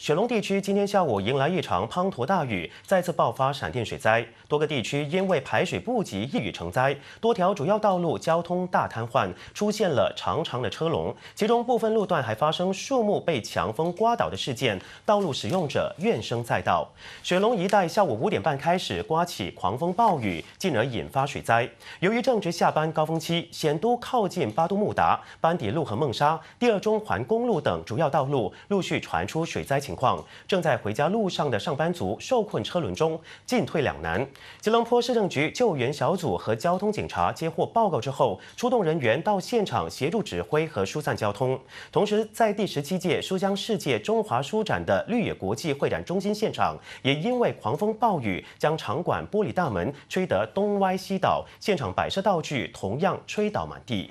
雪龙地区今天下午迎来一场滂沱大雨，再次爆发闪电水灾，多个地区因为排水不及一雨成灾，多条主要道路交通大瘫痪，出现了长长的车龙，其中部分路段还发生树木被强风刮倒的事件，道路使用者怨声载道。雪龙一带下午五点半开始刮起狂风暴雨，进而引发水灾。由于正值下班高峰期，险都靠近巴都木达、班底路和孟沙第二中环公路等主要道路，陆续传出水灾。情况正在回家路上的上班族受困车轮中进退两难。吉隆坡市政局救援小组和交通警察接获报告之后，出动人员到现场协助指挥和疏散交通。同时，在第十七届书香世界中华书展的绿野国际会展中心现场，也因为狂风暴雨，将场馆玻璃大门吹得东歪西倒，现场摆设道具同样吹倒满地。